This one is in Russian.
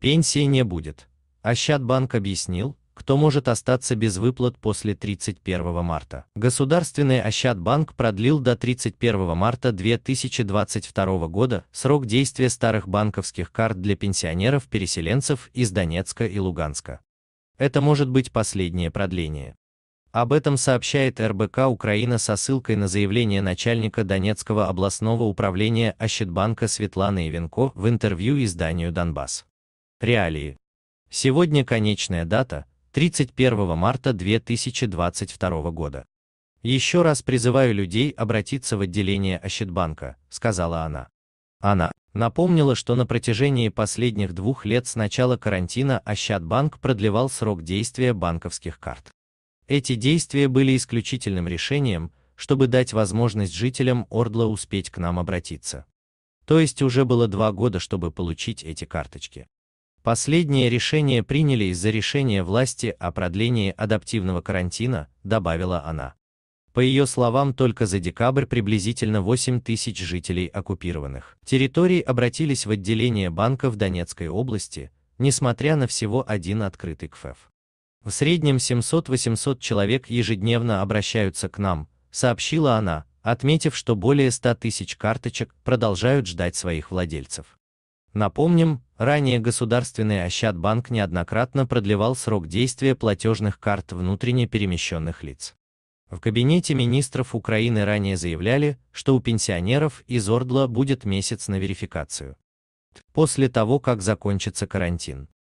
Пенсии не будет. Ощадбанк объяснил, кто может остаться без выплат после 31 марта. Государственный Ощадбанк продлил до 31 марта 2022 года срок действия старых банковских карт для пенсионеров-переселенцев из Донецка и Луганска. Это может быть последнее продление. Об этом сообщает РБК Украина со ссылкой на заявление начальника Донецкого областного управления Ощадбанка Светланы Ивенко в интервью изданию «Донбасс». Реалии. Сегодня конечная дата – 31 марта 2022 года. Еще раз призываю людей обратиться в отделение Ощетбанка, сказала она. Она напомнила, что на протяжении последних двух лет с начала карантина Ощадбанк продлевал срок действия банковских карт. Эти действия были исключительным решением, чтобы дать возможность жителям Ордла успеть к нам обратиться. То есть уже было два года, чтобы получить эти карточки. Последнее решение приняли из-за решения власти о продлении адаптивного карантина, добавила она. По ее словам, только за декабрь приблизительно 8 тысяч жителей оккупированных территорий обратились в отделение банков Донецкой области, несмотря на всего один открытый КФЭФ. В среднем 700-800 человек ежедневно обращаются к нам, сообщила она, отметив, что более 100 тысяч карточек продолжают ждать своих владельцев. Напомним, ранее государственный Ощадбанк неоднократно продлевал срок действия платежных карт внутренне перемещенных лиц. В кабинете министров Украины ранее заявляли, что у пенсионеров из Ордла будет месяц на верификацию. После того, как закончится карантин.